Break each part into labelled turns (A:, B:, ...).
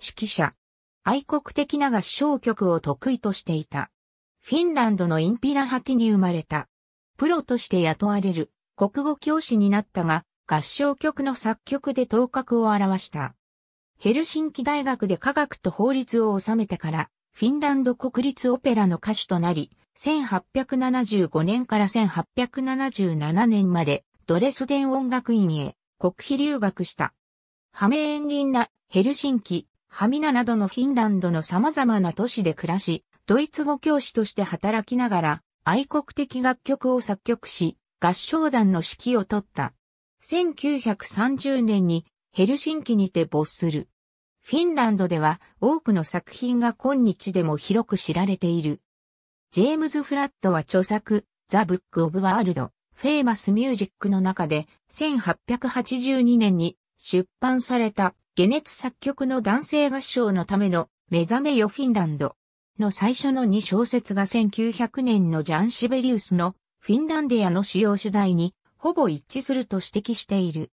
A: 指揮者。愛国的な合唱曲を得意としていた。フィンランドのインピラハティに生まれた。プロとして雇われる国語教師になったが、合唱曲の作曲で頭角を表した。ヘルシンキ大学で科学と法律を収めてから、フィンランド国立オペラの歌手となり、1875年から1877年までドレスデン音楽院へ国費留学した。ハメエンリンナ、ヘルシンキ、ハミナなどのフィンランドの様々な都市で暮らし、ドイツ語教師として働きながら、愛国的楽曲を作曲し、合唱団の指揮を取った。1930年にヘルシンキにて没する。フィンランドでは多くの作品が今日でも広く知られている。ジェームズ・フラットは著作、ザ・ブック・オブ・ワールド、フェイマス・ミュージックの中で1882年に出版された解熱作曲の男性合唱のための目覚めよフィンランドの最初の2小節が1900年のジャン・シベリウスのフィンランディアの主要主題にほぼ一致すると指摘している。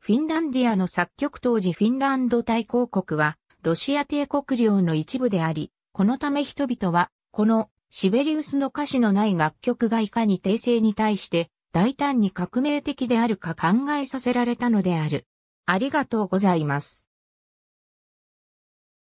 A: フィンランディアの作曲当時フィンランド大公国はロシア帝国領の一部であり、このため人々はこのシベリウスの歌詞のない楽曲がいかに訂正に対して大胆に革命的であるか考えさせられたのである。ありがとうございます。